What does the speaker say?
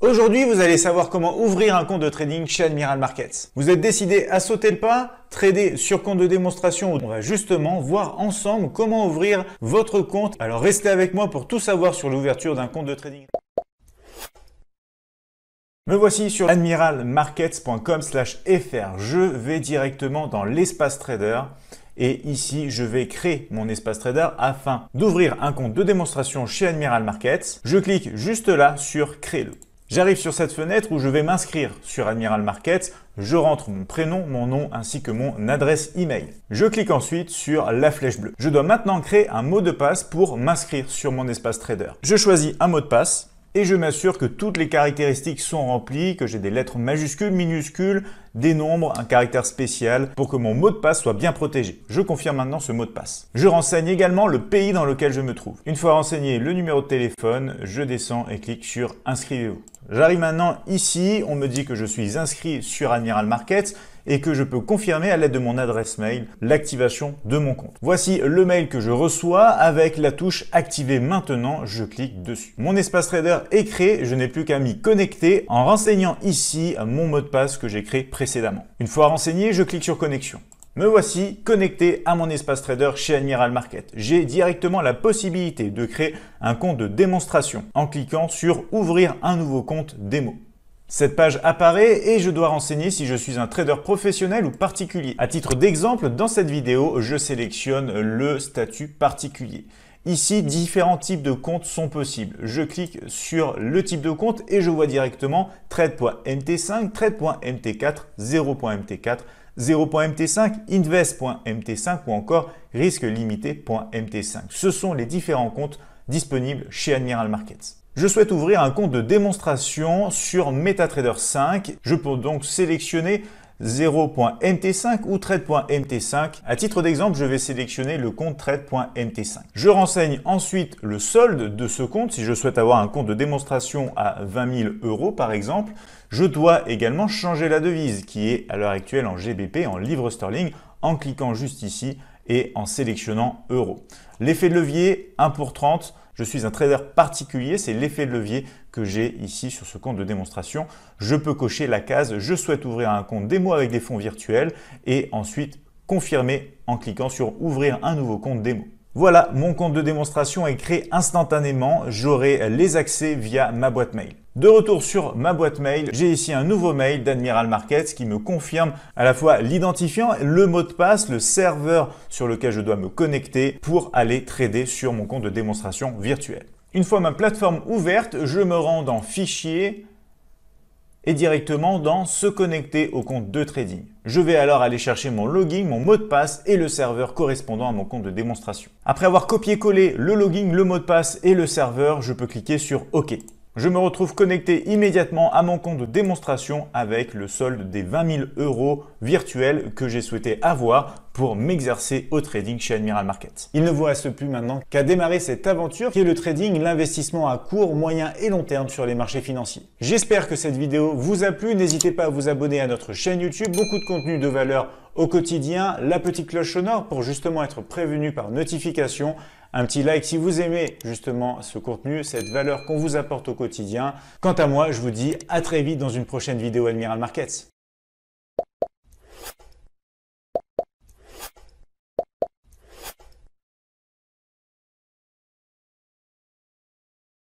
Aujourd'hui, vous allez savoir comment ouvrir un compte de trading chez Admiral Markets. Vous êtes décidé à sauter le pas trader sur compte de démonstration. On va justement voir ensemble comment ouvrir votre compte. Alors restez avec moi pour tout savoir sur l'ouverture d'un compte de trading. Me voici sur admiralmarkets.com fr. Je vais directement dans l'espace trader et ici je vais créer mon espace trader afin d'ouvrir un compte de démonstration chez Admiral Markets. Je clique juste là sur créer le J'arrive sur cette fenêtre où je vais m'inscrire sur Admiral Markets. Je rentre mon prénom, mon nom ainsi que mon adresse email. Je clique ensuite sur la flèche bleue. Je dois maintenant créer un mot de passe pour m'inscrire sur mon espace trader. Je choisis un mot de passe et je m'assure que toutes les caractéristiques sont remplies, que j'ai des lettres majuscules, minuscules, des nombres, un caractère spécial pour que mon mot de passe soit bien protégé. Je confirme maintenant ce mot de passe. Je renseigne également le pays dans lequel je me trouve. Une fois renseigné le numéro de téléphone, je descends et clique sur inscrivez-vous. J'arrive maintenant ici, on me dit que je suis inscrit sur Admiral Markets et que je peux confirmer à l'aide de mon adresse mail l'activation de mon compte. Voici le mail que je reçois avec la touche activer maintenant, je clique dessus. Mon espace trader est créé, je n'ai plus qu'à m'y connecter en renseignant ici mon mot de passe que j'ai créé précédemment. Une fois renseigné, je clique sur connexion. Me voici connecté à mon espace trader chez Admiral Market. J'ai directement la possibilité de créer un compte de démonstration en cliquant sur ouvrir un nouveau compte démo. Cette page apparaît et je dois renseigner si je suis un trader professionnel ou particulier. À titre d'exemple, dans cette vidéo, je sélectionne le statut particulier. Ici, différents types de comptes sont possibles. Je clique sur le type de compte et je vois directement trade.mt5, trade.mt4, 0.mt4, 0.mt5, invest.mt5 ou encore risque limité.mt5. Ce sont les différents comptes disponibles chez Admiral Markets je souhaite ouvrir un compte de démonstration sur MetaTrader 5. Je peux donc sélectionner 0.mt5 ou trade.mt5. À titre d'exemple, je vais sélectionner le compte trade.mt5. Je renseigne ensuite le solde de ce compte. Si je souhaite avoir un compte de démonstration à 20 000 euros par exemple, je dois également changer la devise qui est à l'heure actuelle en GBP, en livre sterling, en cliquant juste ici et en sélectionnant euros ». L'effet de levier 1 pour 30 je suis un trader particulier, c'est l'effet de levier que j'ai ici sur ce compte de démonstration. Je peux cocher la case « Je souhaite ouvrir un compte démo avec des fonds virtuels » et ensuite confirmer en cliquant sur « Ouvrir un nouveau compte démo ». Voilà, mon compte de démonstration est créé instantanément. J'aurai les accès via ma boîte mail. De retour sur ma boîte mail, j'ai ici un nouveau mail d'Admiral Markets qui me confirme à la fois l'identifiant, le mot de passe, le serveur sur lequel je dois me connecter pour aller trader sur mon compte de démonstration virtuel. Une fois ma plateforme ouverte, je me rends dans Fichier, et directement dans se connecter au compte de trading. Je vais alors aller chercher mon login, mon mot de passe et le serveur correspondant à mon compte de démonstration. Après avoir copié-collé le login, le mot de passe et le serveur, je peux cliquer sur OK je me retrouve connecté immédiatement à mon compte de démonstration avec le solde des 20 000 euros virtuels que j'ai souhaité avoir pour m'exercer au trading chez Admiral Market. Il ne vous reste plus maintenant qu'à démarrer cette aventure qui est le trading, l'investissement à court, moyen et long terme sur les marchés financiers. J'espère que cette vidéo vous a plu. N'hésitez pas à vous abonner à notre chaîne YouTube. Beaucoup de contenu de valeur au quotidien. La petite cloche sonore pour justement être prévenu par notification un petit like si vous aimez justement ce contenu, cette valeur qu'on vous apporte au quotidien. Quant à moi, je vous dis à très vite dans une prochaine vidéo Admiral Markets.